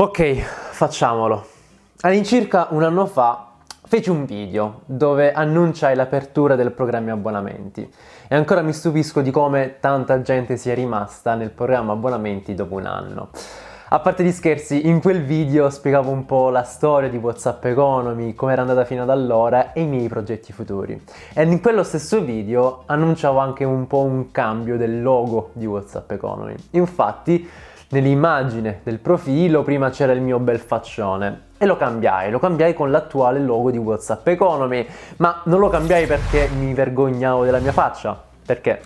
Ok, facciamolo. All'incirca un anno fa feci un video dove annunciai l'apertura del programma abbonamenti e ancora mi stupisco di come tanta gente sia rimasta nel programma abbonamenti dopo un anno. A parte gli scherzi, in quel video spiegavo un po' la storia di WhatsApp Economy, come era andata fino ad allora e i miei progetti futuri. E in quello stesso video annunciavo anche un po' un cambio del logo di WhatsApp Economy. Infatti, nell'immagine del profilo prima c'era il mio bel faccione e lo cambiai, lo cambiai con l'attuale logo di WhatsApp Economy, ma non lo cambiai perché mi vergognavo della mia faccia, perché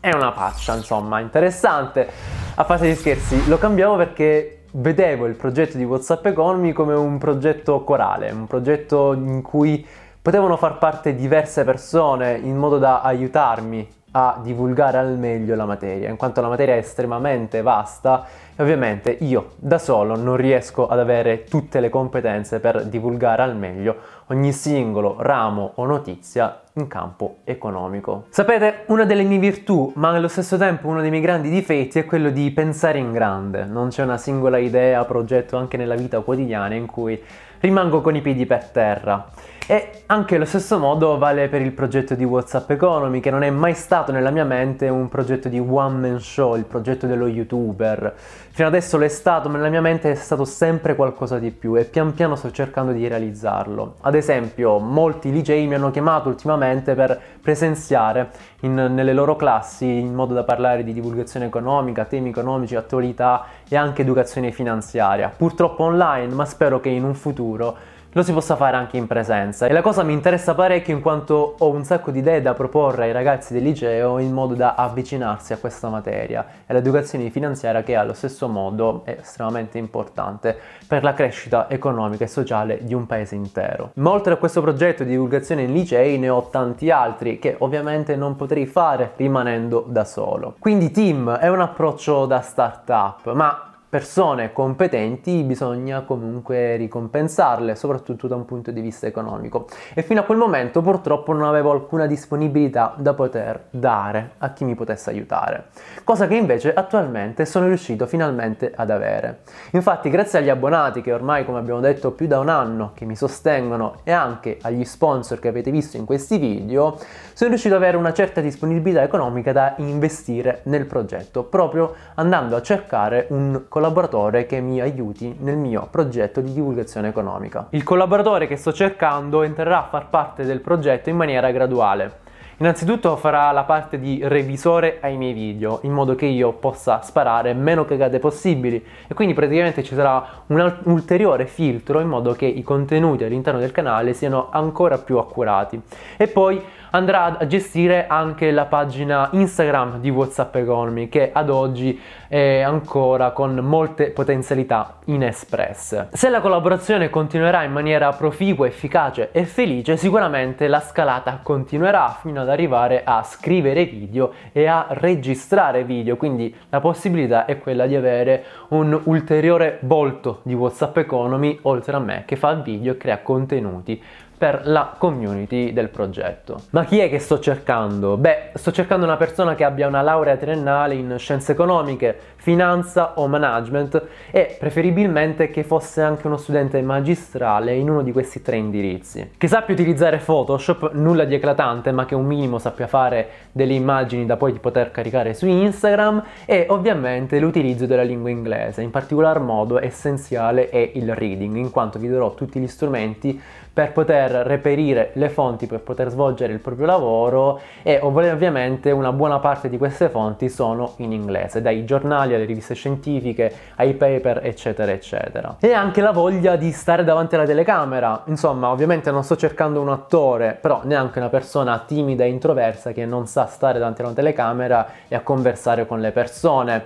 è una faccia, insomma, interessante. A fase di scherzi, lo cambiavo perché vedevo il progetto di WhatsApp Economy come un progetto corale, un progetto in cui potevano far parte diverse persone in modo da aiutarmi a divulgare al meglio la materia, in quanto la materia è estremamente vasta e ovviamente io da solo non riesco ad avere tutte le competenze per divulgare al meglio ogni singolo ramo o notizia in campo economico. Sapete, una delle mie virtù, ma allo stesso tempo uno dei miei grandi difetti è quello di pensare in grande. Non c'è una singola idea, progetto anche nella vita quotidiana in cui rimango con i piedi per terra. E anche allo stesso modo vale per il progetto di WhatsApp Economy, che non è mai stato nella mia mente un progetto di one man show, il progetto dello youtuber. Fino adesso lo è stato, ma nella mia mente è stato sempre qualcosa di più e pian piano sto cercando di realizzarlo. Ad esempio, molti DJ mi hanno chiamato ultimamente per presenziare in, nelle loro classi in modo da parlare di divulgazione economica, temi economici, attualità e anche educazione finanziaria. Purtroppo online, ma spero che in un futuro lo si possa fare anche in presenza. E la cosa mi interessa parecchio in quanto ho un sacco di idee da proporre ai ragazzi del liceo in modo da avvicinarsi a questa materia e all'educazione finanziaria che allo stesso modo è estremamente importante per la crescita economica e sociale di un paese intero. Ma oltre a questo progetto di divulgazione in licei ne ho tanti altri che ovviamente non potrei fare rimanendo da solo. Quindi team è un approccio da start-up, ma persone competenti bisogna comunque ricompensarle, soprattutto da un punto di vista economico. E fino a quel momento purtroppo non avevo alcuna disponibilità da poter dare a chi mi potesse aiutare, cosa che invece attualmente sono riuscito finalmente ad avere. Infatti grazie agli abbonati che ormai come abbiamo detto più da un anno che mi sostengono e anche agli sponsor che avete visto in questi video, sono riuscito ad avere una certa disponibilità economica da investire nel progetto, proprio andando a cercare un collaboratore che mi aiuti nel mio progetto di divulgazione economica. Il collaboratore che sto cercando entrerà a far parte del progetto in maniera graduale Innanzitutto farà la parte di revisore ai miei video, in modo che io possa sparare meno cagate possibili e quindi praticamente ci sarà un ulteriore filtro in modo che i contenuti all'interno del canale siano ancora più accurati. E poi andrà a gestire anche la pagina Instagram di WhatsApp Economy che ad oggi è ancora con molte potenzialità inespresse. Se la collaborazione continuerà in maniera proficua, efficace e felice, sicuramente la scalata continuerà fino ad ad arrivare a scrivere video e a registrare video, quindi la possibilità è quella di avere un ulteriore volto di WhatsApp Economy oltre a me che fa video e crea contenuti per la community del progetto. Ma chi è che sto cercando? Beh, sto cercando una persona che abbia una laurea triennale in scienze economiche, finanza o management e preferibilmente che fosse anche uno studente magistrale in uno di questi tre indirizzi. Che sappia utilizzare Photoshop, nulla di eclatante, ma che un minimo sappia fare delle immagini da poi poter caricare su Instagram e ovviamente l'utilizzo della lingua inglese, in particolar modo essenziale è il reading, in quanto vi darò tutti gli strumenti per poter per reperire le fonti per poter svolgere il proprio lavoro e ovviamente una buona parte di queste fonti sono in inglese, dai giornali alle riviste scientifiche ai paper eccetera eccetera. E anche la voglia di stare davanti alla telecamera, insomma ovviamente non sto cercando un attore, però neanche una persona timida e introversa che non sa stare davanti a una telecamera e a conversare con le persone.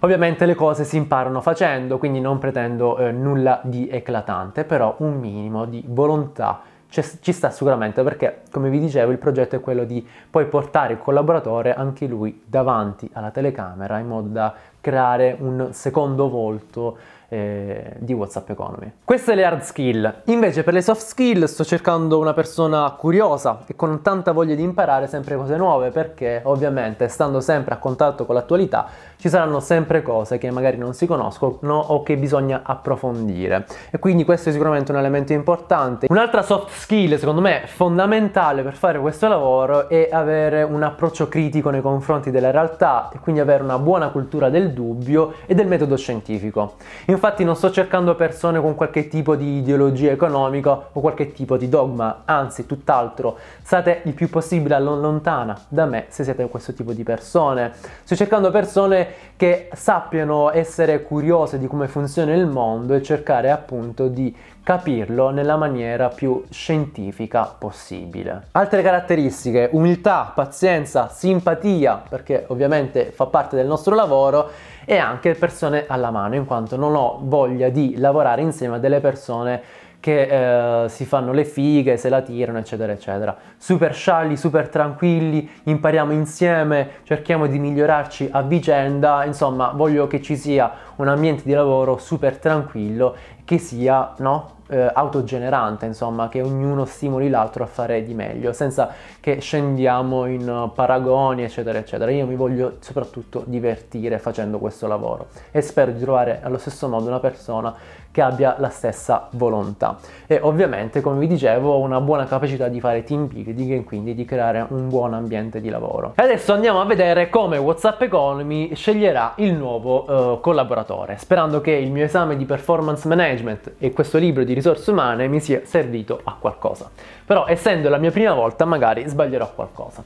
Ovviamente le cose si imparano facendo, quindi non pretendo eh, nulla di eclatante, però un minimo di volontà cioè, ci sta sicuramente perché, come vi dicevo, il progetto è quello di poi portare il collaboratore anche lui davanti alla telecamera in modo da creare un secondo volto eh, di WhatsApp Economy. Queste le hard skill. Invece per le soft skill sto cercando una persona curiosa e con tanta voglia di imparare sempre cose nuove perché ovviamente stando sempre a contatto con l'attualità ci saranno sempre cose che magari non si conoscono o che bisogna approfondire. E quindi questo è sicuramente un elemento importante. Un'altra soft skill secondo me fondamentale per fare questo lavoro è avere un approccio critico nei confronti della realtà e quindi avere una buona cultura del dubbio e del metodo scientifico. In Infatti non sto cercando persone con qualche tipo di ideologia economica o qualche tipo di dogma, anzi tutt'altro. State il più possibile lontana da me se siete questo tipo di persone. Sto cercando persone che sappiano essere curiose di come funziona il mondo e cercare appunto di capirlo nella maniera più scientifica possibile. Altre caratteristiche, umiltà, pazienza, simpatia, perché ovviamente fa parte del nostro lavoro, e anche persone alla mano, in quanto non ho voglia di lavorare insieme a delle persone che eh, si fanno le fighe, se la tirano, eccetera, eccetera. Super scialli, super tranquilli, impariamo insieme, cerchiamo di migliorarci a vicenda, insomma, voglio che ci sia un ambiente di lavoro super tranquillo, che sia, no? eh, autogenerante, insomma, che ognuno stimoli l'altro a fare di meglio, senza che scendiamo in eh, paragoni, eccetera, eccetera. Io mi voglio soprattutto divertire facendo questo lavoro e spero di trovare allo stesso modo una persona che abbia la stessa volontà. E ovviamente, come vi dicevo, una buona capacità di fare team building e quindi di creare un buon ambiente di lavoro. adesso andiamo a vedere come WhatsApp Economy sceglierà il nuovo eh, collaboratore, sperando che il mio esame di performance management e questo libro di risultati risorse umane mi sia servito a qualcosa. Però essendo la mia prima volta magari sbaglierò qualcosa.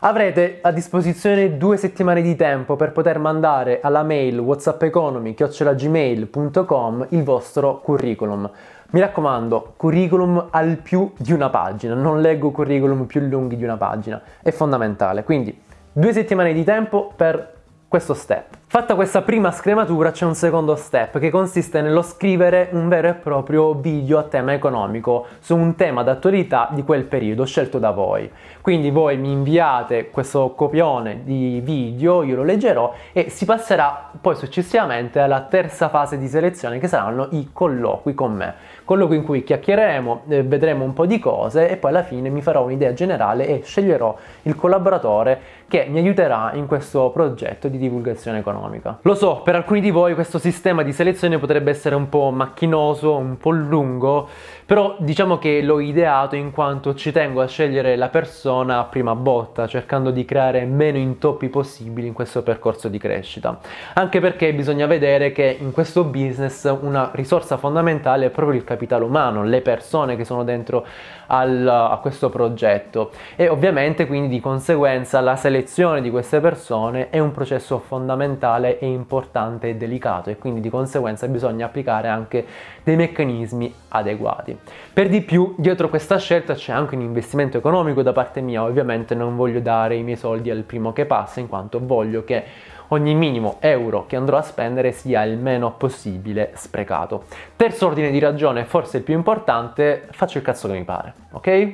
Avrete a disposizione due settimane di tempo per poter mandare alla mail whatsappeconomy-gmail.com il vostro curriculum. Mi raccomando, curriculum al più di una pagina, non leggo curriculum più lunghi di una pagina, è fondamentale. Quindi due settimane di tempo per questo step. Fatta questa prima scrematura c'è un secondo step che consiste nello scrivere un vero e proprio video a tema economico su un tema d'attualità di quel periodo scelto da voi. Quindi voi mi inviate questo copione di video, io lo leggerò e si passerà poi successivamente alla terza fase di selezione che saranno i colloqui con me. Colloqui in cui chiacchiereremo, eh, vedremo un po' di cose e poi alla fine mi farò un'idea generale e sceglierò il collaboratore che mi aiuterà in questo progetto di divulgazione economica. Lo so, per alcuni di voi questo sistema di selezione potrebbe essere un po' macchinoso, un po' lungo, però diciamo che l'ho ideato in quanto ci tengo a scegliere la persona a prima botta, cercando di creare meno intoppi possibili in questo percorso di crescita. Anche perché bisogna vedere che in questo business una risorsa fondamentale è proprio il capitale umano, le persone che sono dentro al, a questo progetto e ovviamente quindi di conseguenza la selezione di queste persone è un processo fondamentale e importante e delicato e quindi di conseguenza bisogna applicare anche dei meccanismi adeguati clienti. Per di più, dietro questa scelta c'è anche un investimento economico da parte mia, ovviamente non voglio dare i miei soldi al primo che passa, in quanto voglio che ogni minimo euro che andrò a spendere sia il meno possibile sprecato. Terzo ordine di ragione, forse il più importante, faccio il cazzo che mi pare, ok?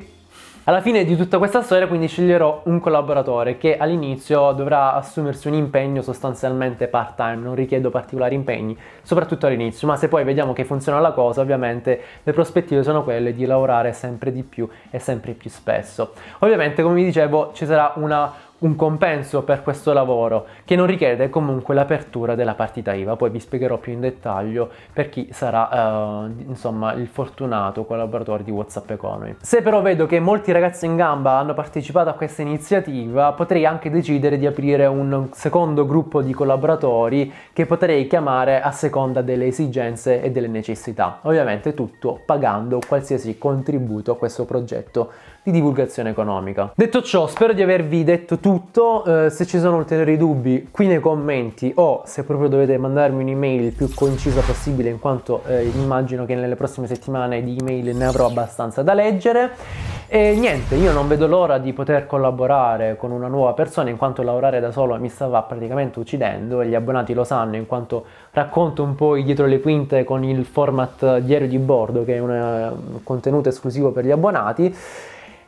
Alla fine di tutta questa storia quindi sceglierò un collaboratore che all'inizio dovrà assumersi un impegno sostanzialmente part time, non richiedo particolari impegni, soprattutto all'inizio, ma se poi vediamo che funziona la cosa ovviamente le prospettive sono quelle di lavorare sempre di più e sempre più spesso. Ovviamente come vi dicevo ci sarà una un compenso per questo lavoro che non richiede comunque l'apertura della partita IVA, poi vi spiegherò più in dettaglio per chi sarà eh, insomma il fortunato collaboratore di WhatsApp Economy. Se però vedo che molti ragazzi in gamba hanno partecipato a questa iniziativa, potrei anche decidere di aprire un secondo gruppo di collaboratori che potrei chiamare a seconda delle esigenze e delle necessità. Ovviamente tutto pagando qualsiasi contributo a questo progetto di divulgazione economica. Detto ciò, spero di avervi detto tutto, eh, se ci sono ulteriori dubbi qui nei commenti o se proprio dovete mandarmi un'email il più concisa possibile in quanto eh, immagino che nelle prossime settimane di email ne avrò abbastanza da leggere. E niente, io non vedo l'ora di poter collaborare con una nuova persona in quanto lavorare da solo mi stava praticamente uccidendo e gli abbonati lo sanno in quanto racconto un po' dietro le quinte con il format diario di bordo che è un contenuto esclusivo per gli abbonati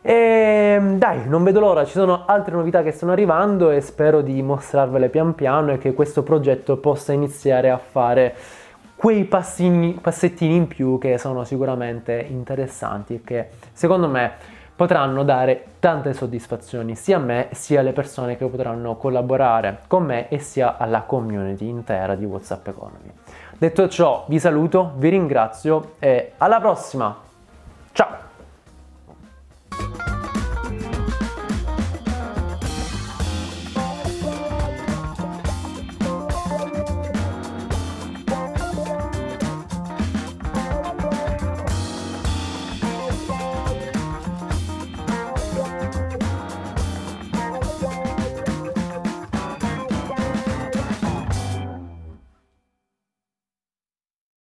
e ehm, dai, non vedo l'ora, ci sono altre novità che stanno arrivando e spero di mostrarvele pian piano e che questo progetto possa iniziare a fare quei passini, passettini in più che sono sicuramente interessanti e che secondo me potranno dare tante soddisfazioni sia a me sia alle persone che potranno collaborare con me e sia alla community intera di WhatsApp Economy. Detto ciò, vi saluto, vi ringrazio e alla prossima!